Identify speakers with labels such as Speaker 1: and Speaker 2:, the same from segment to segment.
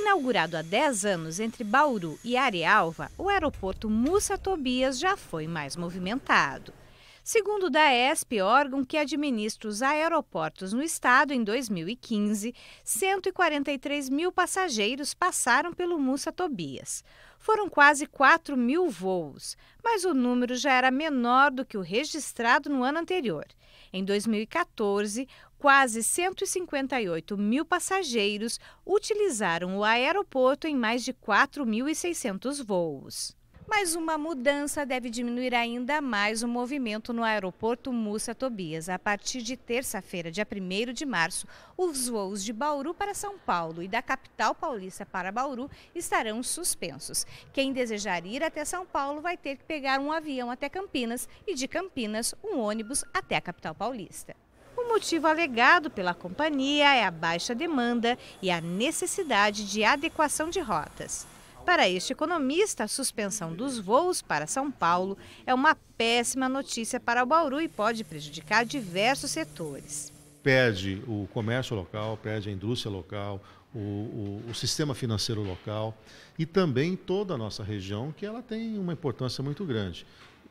Speaker 1: Inaugurado há 10 anos entre Bauru e Arealva, o aeroporto Mussa Tobias já foi mais movimentado. Segundo o DAESP, órgão que administra os aeroportos no estado, em 2015, 143 mil passageiros passaram pelo Mussa Tobias. Foram quase 4 mil voos, mas o número já era menor do que o registrado no ano anterior. Em 2014, quase 158 mil passageiros utilizaram o aeroporto em mais de 4.600 voos mas uma mudança deve diminuir ainda mais o movimento no aeroporto Mussa Tobias. A partir de terça-feira, dia 1 de março, os voos de Bauru para São Paulo e da capital paulista para Bauru estarão suspensos. Quem desejar ir até São Paulo vai ter que pegar um avião até Campinas e de Campinas um ônibus até a capital paulista. O motivo alegado pela companhia é a baixa demanda e a necessidade de adequação de rotas. Para este economista, a suspensão dos voos para São Paulo é uma péssima notícia para o Bauru e pode prejudicar diversos setores.
Speaker 2: Pede o comércio local, pede a indústria local, o, o, o, sistema financeiro local e também toda a nossa região, que ela tem uma importância muito grande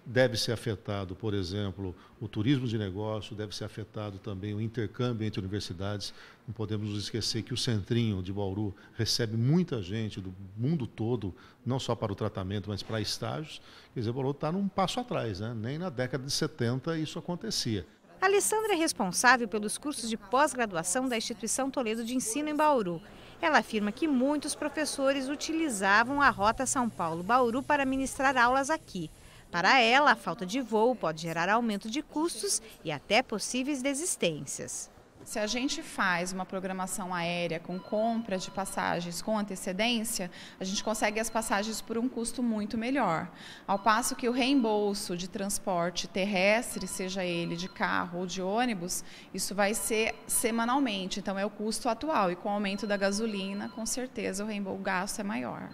Speaker 2: deve ser afetado, por exemplo, o turismo de negócio, deve ser afetado também o intercâmbio entre universidades. Não podemos esquecer que o Centrinho de Bauru recebe muita gente do mundo todo, não só para o tratamento, mas para estágios. Quer dizer, Bauru está num passo atrás, né? nem na década de 70 isso acontecia.
Speaker 1: Alessandra é responsável pelos cursos de pós-graduação da Instituição Toledo de Ensino em Bauru. Ela afirma que muitos professores utilizavam a rota São Paulo-Bauru para ministrar aulas aqui. Para ela, a falta de voo pode gerar aumento de custos e até possíveis desistências. Se a gente faz uma programação aérea com compra de passagens com antecedência, a gente consegue as passagens por um custo muito melhor. Ao passo que o reembolso de transporte terrestre, seja ele de carro ou de ônibus, isso vai ser semanalmente, então é o custo atual. E com o aumento da gasolina, com certeza o reembolso gasto é maior.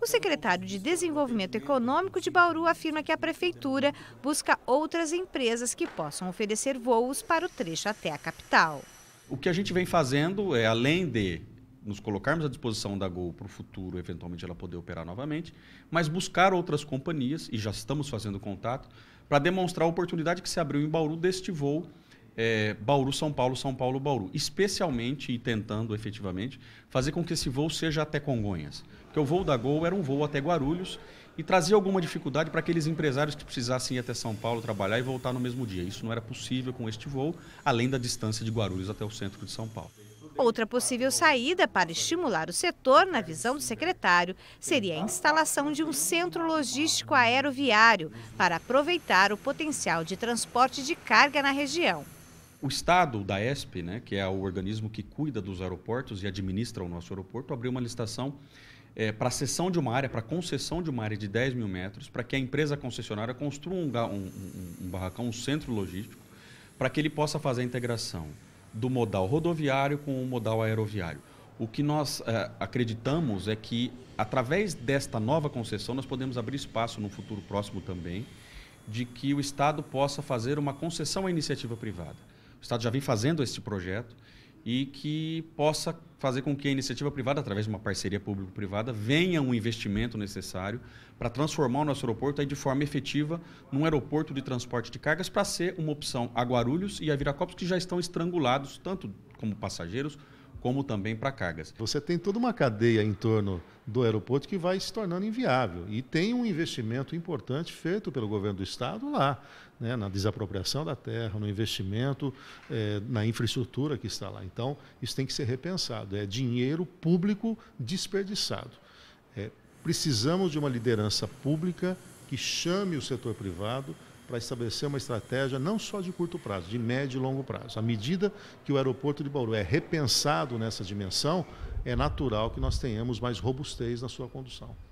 Speaker 1: O secretário de Desenvolvimento Econômico de Bauru afirma que a prefeitura busca outras empresas que possam oferecer voos para o trecho até a capital.
Speaker 3: O que a gente vem fazendo é, além de nos colocarmos à disposição da Gol para o futuro, eventualmente ela poder operar novamente, mas buscar outras companhias, e já estamos fazendo contato, para demonstrar a oportunidade que se abriu em Bauru deste voo é, Bauru-São Paulo, São Paulo-Bauru. Especialmente e tentando efetivamente fazer com que esse voo seja até Congonhas. Porque o voo da Gol era um voo até Guarulhos e trazia alguma dificuldade para aqueles empresários que precisassem ir até São Paulo trabalhar e voltar no mesmo dia. Isso não era possível com este voo, além da distância de Guarulhos até o centro de São Paulo.
Speaker 1: Outra possível saída para estimular o setor, na visão do secretário, seria a instalação de um centro logístico aeroviário para aproveitar o potencial de transporte de carga na região
Speaker 3: o Estado da ESP, né, que é o organismo que cuida dos aeroportos e administra o nosso aeroporto, abriu uma licitação é, para cessão de uma área, para concessão de uma área de 10 mil metros, para que a empresa concessionária construa um, um, um barracão, um centro logístico, para que ele possa fazer a integração do modal rodoviário com o modal aeroviário. O que nós é, acreditamos é que, através desta nova concessão, nós podemos abrir espaço no futuro próximo também, de que o Estado possa fazer uma concessão à iniciativa privada o Estado já vem fazendo este projeto e que possa fazer com que a iniciativa privada, através de uma parceria público-privada, venha um investimento necessário para transformar o nosso aeroporto aí de forma efetiva num aeroporto de transporte de cargas para ser uma opção a Guarulhos e a Viracopos, que já estão estrangulados, tanto como passageiros como também para
Speaker 2: cargas. Você tem toda uma cadeia em torno do aeroporto que vai se tornando inviável. E tem um investimento importante feito pelo governo do Estado lá, né, na desapropriação da terra, no investimento, eh, na infraestrutura que está lá. Então, isso tem que ser repensado. É dinheiro público desperdiçado. É, precisamos de uma liderança pública que chame o setor privado para estabelecer uma estratégia não só de curto prazo, de médio e longo prazo. À medida que o aeroporto de Bauru é repensado nessa dimensão, é natural que nós tenhamos mais robustez na sua condução.